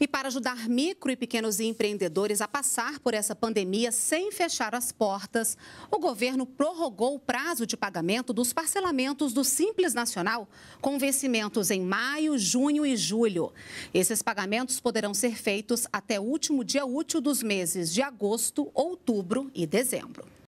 E para ajudar micro e pequenos empreendedores a passar por essa pandemia sem fechar as portas, o governo prorrogou o prazo de pagamento dos parcelamentos do Simples Nacional com vencimentos em maio, junho e julho. Esses pagamentos poderão ser feitos até o último dia útil dos meses de agosto, outubro e dezembro.